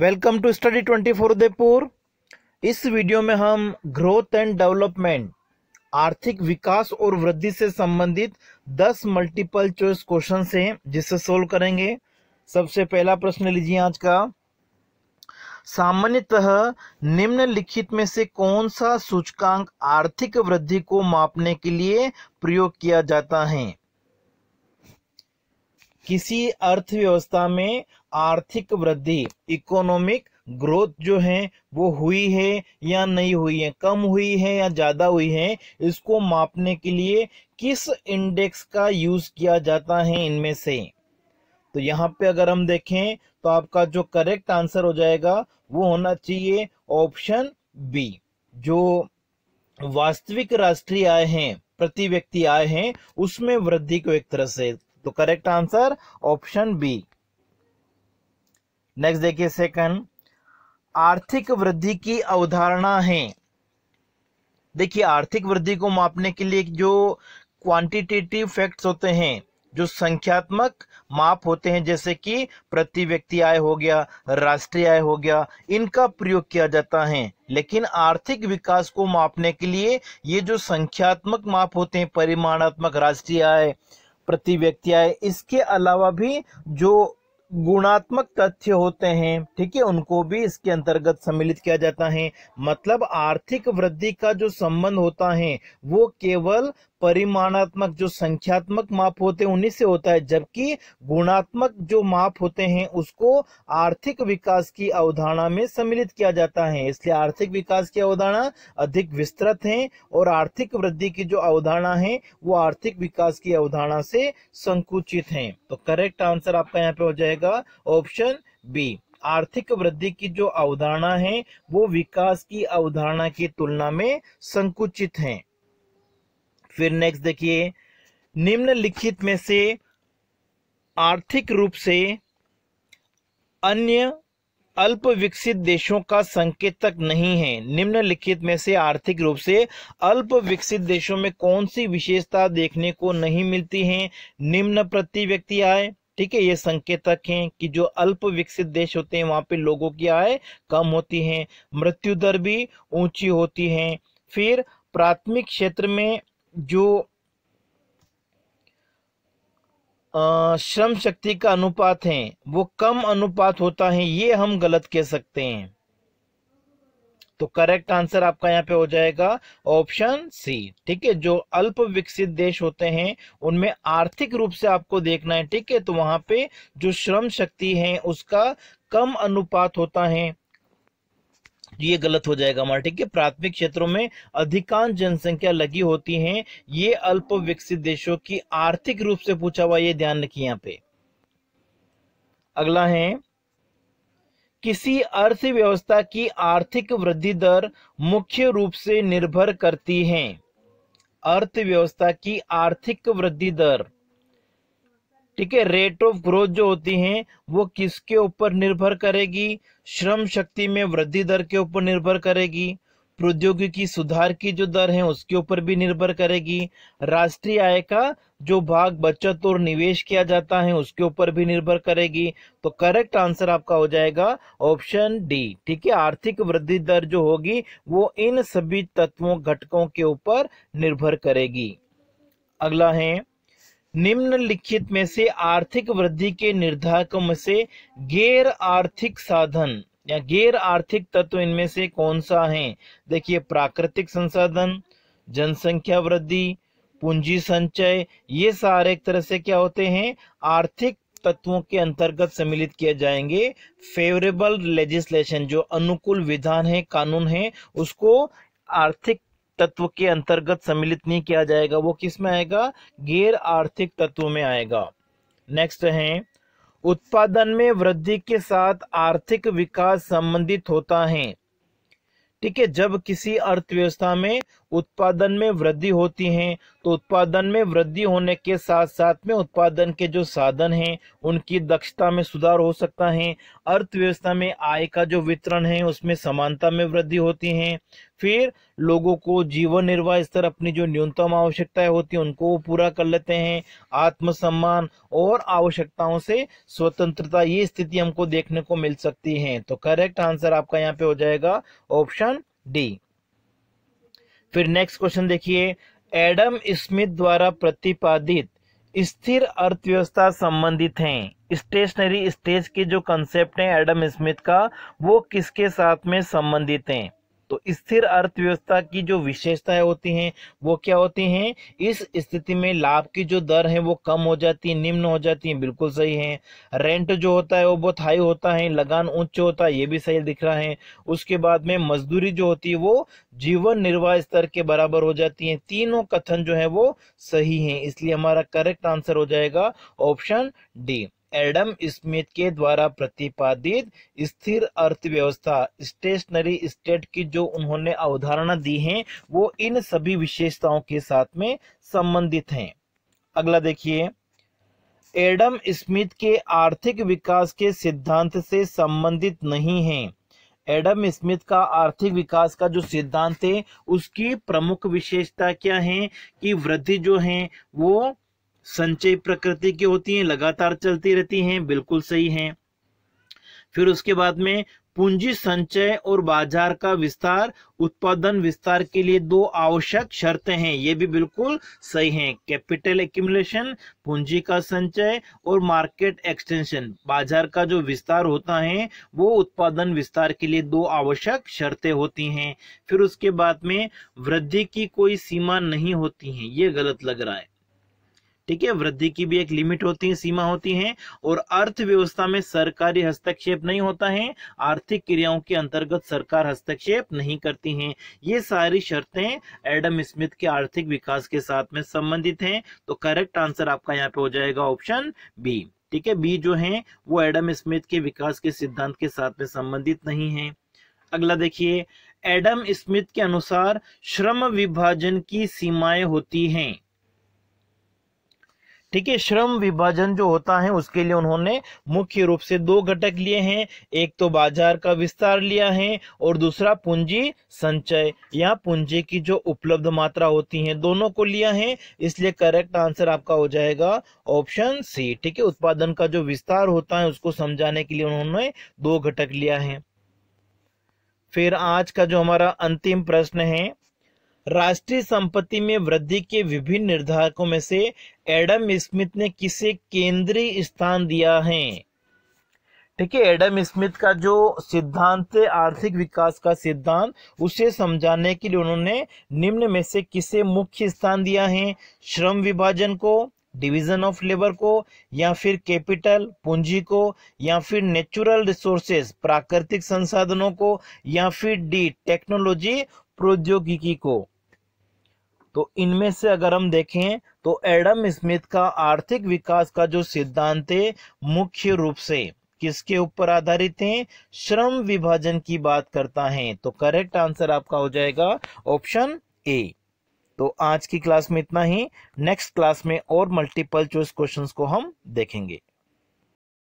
welcome to study twenty four Udaipur इस video में हम ग्रोथ एंड डेवलपमेंट आर्थिक विकास और वृद्धि से संबंधित 10 मल्टीपल चॉइस क्वेश्चन से जिसे सोल्व करेंगे सबसे पहला प्रश्न लीजिए आज का सामान्यतः निम्नलिखित में से कौन सा सूचकांक आर्थिक वृद्धि को मापने के लिए प्रयोग किया जाता है किसी अर्थव्यवस्था में आर्थिक वृद्धि इकोनॉमिक ग्रोथ जो है वो हुई है या नहीं हुई है कम हुई है या ज़्यादा हुई है इसको मापने के लिए किस इंडेक्स का यूज़ किया जाता है इनमें से तो यहाँ पे अगर हम देखें तो आपका जो करेक्ट आंसर हो जाएगा वो होना चाहिए ऑप्शन बी जो वास्तविक राष्ट्रीय आय है प्रति व्यक्ति आय है उसमें वृद्धि को एक तरह से तो correct answer option B next देखिए सेकंड आर्थिक वृद्धि की अवधारणा है देखिए आर्थिक वृद्धि को मापने के लिए जो क्वांटिटेटिव फैक्ट्स होते हैं जो संख्यात्मक माप होते हैं जैसे कि प्रति व्यक्ति आय हो गया राष्ट्रीय आय हो गया इनका प्रयोग किया जाता है लेकिन आर्थिक विकास को मापने के लिए ये जो संख्यात्मक माप होते हैं परिमाणात्मक राष्ट्रीय आय प्रति व्यक्ति आय इसके अलावा भी जो गुणात्मक तथ्य होते हैं ठीक है उनको भी इसके अंतर्गत सम्मिलित किया जाता है मतलब आर्थिक वृद्धि का जो संबंध होता है वो केवल परिमाणात्मक जो संख्यात्मक माप होते हैं उन्हीं से होता है जबकि गुणात्मक जो माप होते हैं उसको आर्थिक विकास की अवधारणा में सम्मिलित किया जाता है इसलिए आर्थिक विकास की अवधारणा अधिक विस्तृत है और आर्थिक वृद्धि की जो अवधारणा है वो आर्थिक विकास की अवधारणा से संकुचित है तो करेक्ट आंसर आपका यहाँ पे हो जाएगा ऑप्शन बी आर्थिक वृद्धि की जो अवधारणा है वो विकास की अवधारणा की तुलना में संकुचित है फिर नेक्स्ट देखिए निम्नलिखित में से आर्थिक रूप से अन्य अल्प विकसित देशों का संकेतक नहीं है निम्नलिखित में से आर्थिक रूप से अल्प विकसित देशों में कौन सी विशेषता देखने को नहीं मिलती है निम्न प्रति व्यक्ति आय ठीक है ये संकेतक हैं कि जो अल्प विकसित देश होते हैं वहां पे लोगों की आय कम होती है मृत्यु दर भी ऊंची होती है फिर प्राथमिक क्षेत्र में जो श्रम शक्ति का अनुपात है वो कम अनुपात होता है ये हम गलत कह सकते हैं तो करेक्ट आंसर आपका यहाँ पे हो जाएगा ऑप्शन सी ठीक है जो अल्प विकसित देश होते हैं उनमें आर्थिक रूप से आपको देखना है ठीक है तो वहां पे जो श्रम शक्ति है उसका कम अनुपात होता है ये गलत हो जाएगा हमारा ठीक है प्राथमिक क्षेत्रों में अधिकांश जनसंख्या लगी होती है ये अल्प विकसित देशों की आर्थिक रूप से पूछा हुआ ये ध्यान रखिए यहाँ पे अगला है किसी अर्थव्यवस्था की आर्थिक वृद्धि दर मुख्य रूप से निर्भर करती है अर्थव्यवस्था की आर्थिक वृद्धि दर ठीक है रेट ऑफ ग्रोथ जो होती है वो किसके ऊपर निर्भर करेगी श्रम शक्ति में वृद्धि दर के ऊपर निर्भर करेगी प्रौद्योगिकी सुधार की जो दर है उसके ऊपर भी निर्भर करेगी राष्ट्रीय आय का जो भाग बचत और निवेश किया जाता है उसके ऊपर भी निर्भर करेगी तो करेक्ट आंसर आपका हो जाएगा ऑप्शन डी ठीक है आर्थिक वृद्धि दर जो होगी वो इन सभी तत्वों घटकों के ऊपर निर्भर करेगी अगला है निम्नलिखित में से आर्थिक वृद्धि के निर्धारकों में से गैर आर्थिक साधन या गैर आर्थिक तत्व इनमें से कौन सा है देखिए प्राकृतिक संसाधन जनसंख्या वृद्धि पूंजी संचय ये सारे एक तरह से क्या होते हैं आर्थिक तत्वों के अंतर्गत सम्मिलित किए जाएंगे फेवरेबल लेजिस्लेशन जो अनुकूल विधान है कानून है उसको आर्थिक तत्व के अंतर्गत सम्मिलित नहीं किया जाएगा वो किस में आएगा गैर आर्थिक तत्व में आएगा नेक्स्ट है उत्पादन में वृद्धि के साथ आर्थिक विकास संबंधित होता है ठीक है जब किसी अर्थव्यवस्था में उत्पादन में वृद्धि होती है तो उत्पादन में वृद्धि होने के साथ साथ में उत्पादन के जो साधन हैं उनकी दक्षता में सुधार हो सकता है अर्थव्यवस्था में आय का जो वितरण है उसमें समानता में वृद्धि होती है फिर लोगों को जीवन निर्वाह स्तर अपनी जो न्यूनतम आवश्यकताएं होती हैं उनको वो पूरा कर लेते हैं आत्मसम्मान और आवश्यकताओं से स्वतंत्रता ये स्थिति हमको देखने को मिल सकती है तो करेक्ट आंसर आपका यहाँ पे हो जाएगा ऑप्शन डी फिर नेक्स्ट क्वेश्चन देखिए एडम स्मिथ द्वारा प्रतिपादित स्थिर अर्थव्यवस्था संबंधित हैं स्टेशनरी स्टेज के जो कंसेप्ट हैं एडम स्मिथ का वो किसके साथ में संबंधित हैं तो स्थिर अर्थव्यवस्था की जो विशेषताएं होती हैं वो क्या होती हैं इस स्थिति में लाभ की जो दर है वो कम हो जाती है निम्न हो जाती है बिल्कुल सही है रेंट जो होता है वो बहुत हाई होता है लगान उच्च होता है ये भी सही दिख रहा है उसके बाद में मजदूरी जो होती है वो जीवन निर्वाह स्तर के बराबर हो जाती है तीनों कथन जो है वो सही है इसलिए हमारा करेक्ट आंसर हो जाएगा ऑप्शन डी एडम स्मिथ के द्वारा प्रतिपादित स्थिर अर्थव्यवस्था स्टेशनरी स्टेट की जो उन्होंने अवधारणा दी है वो इन सभी विशेषताओं के साथ में संबंधित हैं अगला देखिए एडम स्मिथ के आर्थिक विकास के सिद्धांत से संबंधित नहीं है एडम स्मिथ का आर्थिक विकास का जो सिद्धांत है उसकी प्रमुख विशेषता क्या है कि वृद्धि जो है वो संचय प्रकृति की होती हैं लगातार चलती रहती हैं बिल्कुल सही हैं फिर उसके बाद में पूंजी संचय और बाजार का विस्तार उत्पादन विस्तार के लिए दो आवश्यक शर्तें हैं ये भी बिल्कुल सही हैं कैपिटल एक्यूमुलेशन पूंजी का संचय और मार्केट एक्सटेंशन बाजार का जो विस्तार होता है वो उत्पादन विस्तार के लिए दो आवश्यक शर्तें होती हैं फिर उसके बाद में वृद्धि की कोई सीमा नहीं होती है ये गलत लग रहा है ठीक है वृद्धि की भी एक लिमिट होती है सीमा होती है और अर्थव्यवस्था में सरकारी हस्तक्षेप नहीं होता है आर्थिक क्रियाओं के अंतर्गत सरकार हस्तक्षेप नहीं करती है ये सारी शर्तें एडम स्मिथ के आर्थिक विकास के साथ में संबंधित है तो करेक्ट आंसर आपका यहाँ पे हो जाएगा ऑप्शन बी ठीक है बी जो है वो एडम स्मिथ के विकास के सिद्धांत के साथ में संबंधित नहीं है अगला देखिए एडम स्मिथ के अनुसार श्रम विभाजन की सीमाएं होती हैं ठीक है श्रम विभाजन जो होता है उसके लिए उन्होंने मुख्य रूप से दो घटक लिए हैं एक तो बाजार का विस्तार लिया है और दूसरा पूंजी संचय या पूंजी की जो उपलब्ध मात्रा होती है दोनों को लिया है इसलिए करेक्ट आंसर आपका हो जाएगा ऑप्शन सी ठीक है उत्पादन का जो विस्तार होता है उसको समझाने के लिए उन्होंने दो घटक लिया है फिर आज का जो हमारा अंतिम प्रश्न है राष्ट्रीय संपत्ति में वृद्धि के विभिन्न निर्धारकों में से एडम स्मिथ ने किसे केंद्रीय स्थान दिया है ठीक है एडम स्मिथ का जो सिद्धांत आर्थिक विकास का सिद्धांत उसे समझाने के लिए उन्होंने निम्न में से किसे मुख्य स्थान दिया है श्रम विभाजन को डिवीजन ऑफ लेबर को या फिर कैपिटल पूंजी को या फिर नेचुरल रिसोर्सेस प्राकृतिक संसाधनों को या फिर डी टेक्नोलॉजी प्रौद्योगिकी को तो इनमें से अगर हम देखें तो एडम स्मिथ का आर्थिक विकास का जो सिद्धांत है मुख्य रूप से किसके ऊपर आधारित है श्रम विभाजन की बात करता है तो करेक्ट आंसर आपका हो जाएगा ऑप्शन ए तो आज की क्लास में इतना ही नेक्स्ट क्लास में और मल्टीपल चॉइस क्वेश्चंस को हम देखेंगे